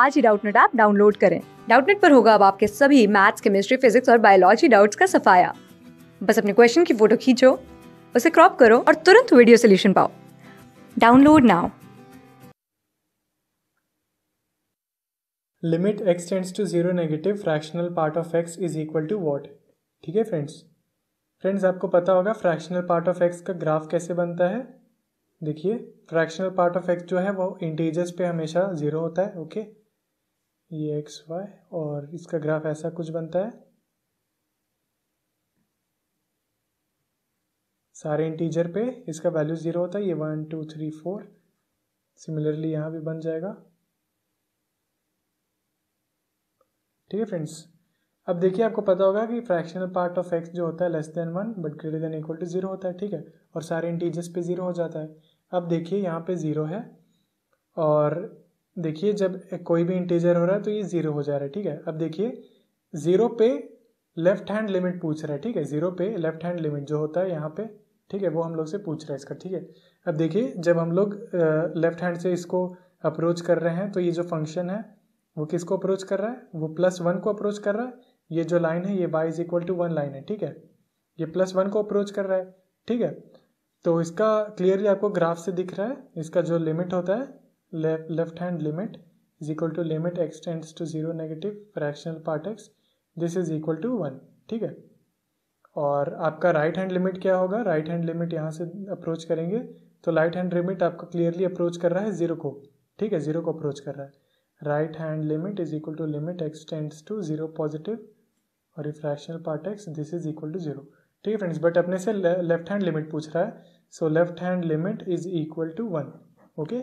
आज ही Doubtnut app download करें डाउटनेट पर होगा अब आपके सभी मैथ्स केमिस्ट्री फिजिक्स और बायोलॉजी डाउट्स का सफाया बस अपने क्वेश्चन की फोटो खींचो उसे क्रॉप करो और तुरंत वीडियो सोल्यूशन पाओ download now limit x tends to zero negative fractional part of X is equal to what ठीक है फ्रेंड्स फ्रेंड्स आपको पता होगा फ्रैक्शनल पार्ट ऑफ एक्स का ग्राफ कैसे बनता है देखिए फ्रैक्शनल पार्ट ऑफ एक्स जो है वो इंटीजर्स पे हमेशा ज़ीरो होता है ओके okay? ये एक्स वाई और इसका ग्राफ ऐसा कुछ बनता है सारे इंटीजर पे इसका वैल्यू ज़ीरो होता है ये one two three four similarly यहाँ भी बन जाएगा ठीक है फ्रेंड्स अब देखिए आपको पता होगा कि फ्रैक्शनल पार्ट ऑफ एक्स जो होता है less than one but greater than equal to zero होता है ठीक है और सारे इंटीजर्स पे जीरो हो जाता है अब देखिए यहाँ पे जीरो है और देखिए जब कोई भी इंटीजर हो रहा है तो ये ज़ीरो हो जा रहा है ठीक है अब देखिए ज़ीरो पे लेफ्ट हैंड लिमिट पूछ रहा है ठीक है ज़ीरो पे लेफ्ट हैंड लिमिट जो होता है यहाँ पे ठीक है वो हम लोग से पूछ रहा है इसका ठीक है अब देखिए जब हम लोग लेफ्ट हैंड से इसको अप्रोच कर रहे हैं तो ये जो फंक्शन है वो किसको अप्रोच कर रहा है वो प्लस वन को अप्रोच कर रहा है ये जो लाइन है ये Y is equal to one line है ठीक है ये प्लस वन को अप्रोच कर रहा है ठीक है तो इसका क्लियरली आपको ग्राफ से दिख रहा है इसका जो लिमिट होता है left hand limit is equal to limit x tends to zero negative fractional part x this is equal to one ठीक है और आपका राइट हैंड लिमिट क्या होगा राइट हैंड लिमिट यहाँ से अप्रोच करेंगे तो राइट हैंड लिमिट आपका क्लियरली अप्रोच कर रहा है जीरो को ठीक है जीरो को अप्रोच कर रहा है right hand limit is equal to limit x tends to zero positive और fractional part x this is equal to zero ठीक है फ्रेंड्स बट अपने से लेफ्ट हैंड लिमिट पूछ रहा है so left hand limit is equal to one okay